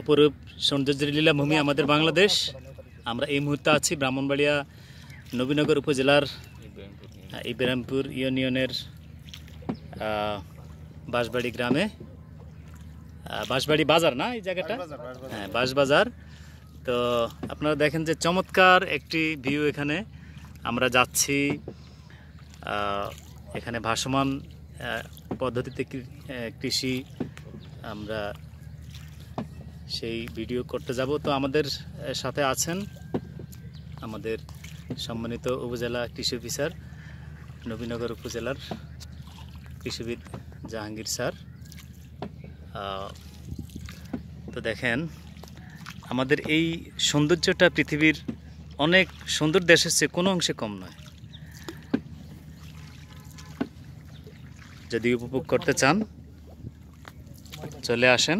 অপরূপ সৌন্দর্যের লীলাভূমি আমাদের বাংলাদেশ আমরা এই মুহূর্তে আছি ব্রাহ্মণবাড়িয়া নবীনগর উপজেলার ইব্রাহিমপুর ইউনিয়নের বাঁশবাড়ি গ্রামে বাঁশবাড়ি বাজার না এই জায়গাটা হ্যাঁ বাঁশবাজার তো আপনারা দেখেন যে চমৎকার একটি ভিউ এখানে আমরা যাচ্ছি এখানে ভাসমান পদ্ধতিতে কৃষি আমরা সেই ভিডিও করতে যাব তো আমাদের সাথে আছেন আমাদের সম্মানিত উপজেলা কৃষি অফিসার নবীনগর উপজেলার কৃষিবিদ জাহাঙ্গীর স্যার তো দেখেন আমাদের এই সৌন্দর্যটা পৃথিবীর অনেক সুন্দর দেশের চেয়ে কোনো অংশে কম নয় যদি উপভোগ করতে চান চলে আসেন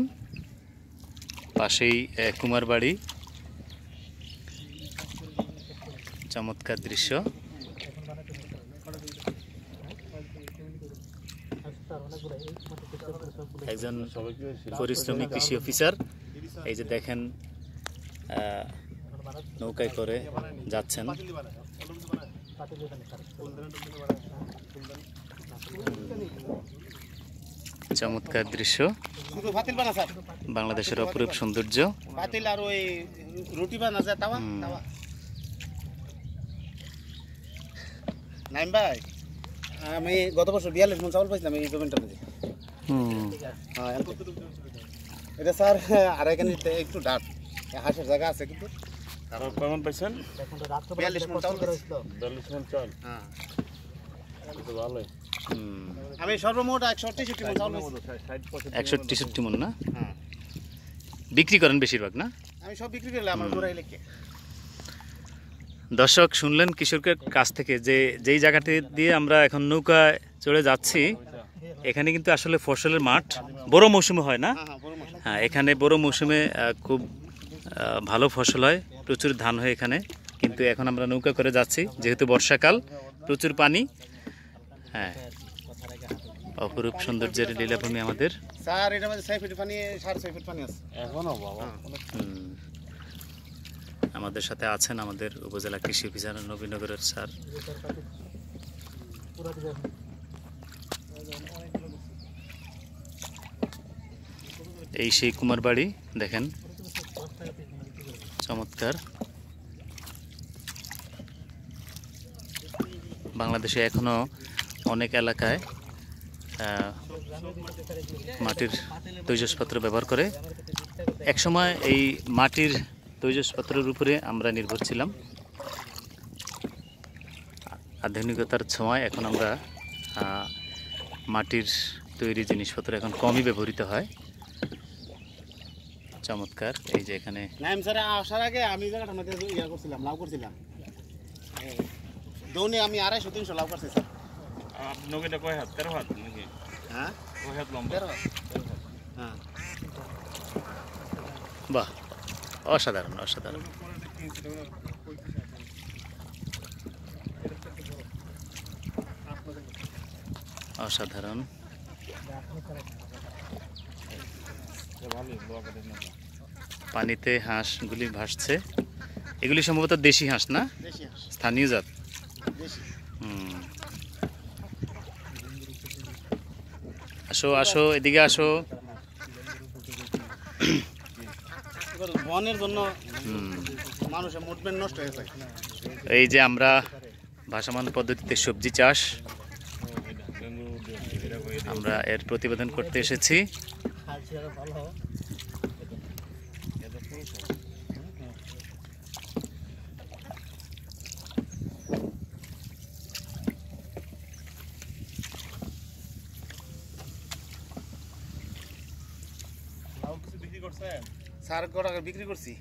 পাশেই কুমার বাড়ি চমৎকার দৃশ্য একজন পরিশ্রমী কৃষি অফিসার এই যে দেখেন নৌকায় করে যাচ্ছেন চমৎকার দৃশ্য বাংলাদেশের অপরূপ সৌন্দর্য আমি গত বছর বিয়াল্লিশ মন চাউল পাইছিলাম এই পেমেন্টটা হ্যাঁ, এটা স্যার আর এখানে একটু ডাট হাঁসের জায়গা আছে কিন্তু হ্যাঁ। ভালোই আমি সর্বমোট একশো তেষট্টি মন একশো তেষট্টি মন না হ্যাঁ। বিক্রি করেন বেশিরভাগ না আমি সব বিক্রি করলে আমার লেখে দর্শক শুনলেন কিশোরকে কাছ থেকে যে যেই জায়গাটি দিয়ে আমরা এখন নৌকায় চলে যাচ্ছি এখানে কিন্তু আসলে ফসলের মাঠ বড় মৌসুমে হয় না হ্যাঁ, হ্যাঁ, হ্যাঁ এখানে বড় মৌসুমে খুব ভালো ফসল হয় প্রচুর ধান হয় এখানে কিন্তু এখন আমরা নৌকা করে যাচ্ছি যেহেতু বর্ষাকাল প্রচুর পানি হ্যাঁ অপরূপ সৌন্দর্যের লীলাভূমি আমাদের স্যার এটা মধ্যে ছয় ফুট পানি সাড়ে ছয় ফুট পানি আছে এখনো বাবা আমাদের সাথে আছেন আমাদের উপজেলা কৃষি অফিসার নবীনগরের স্যার এই সেই কুমার বাড়ি দেখেন চমৎকার বাংলাদেশে এখনও অনেক এলাকায় মাটির তৈজসপত্র ব্যবহার করে একসময় এই মাটির তৈজসপত্রের উপরে আমরা নির্ভর ছিলাম আধুনিকতার ছোঁয়ায় এখন আমরা মাটির তৈরি জিনিসপত্র এখন কমই ব্যবহৃত হয় চমৎকার এই যে এখানে আসার আগে আমি ইয়া করছিলাম লাভ করছিলাম আমি আড়াইশো তিনশো লাভ করছি স্যার হাত তেরো হাত হ্যাঁ হাত হ্যাঁ বাহ অসাধারণ অসাধারণ অসাধারণ পানিতে হাঁসগুলি ভাসছে এগুলি সম্ভবত দেশি হাঁস না স্থানীয় জাত আসো আসো এদিকে আসো এই যে আমরা ভাসমান পদ্ধতিতে সবজি চাষ আমরা এর প্রতিবেদন করতে এসেছি স্যার গড়া বিক্রি করছি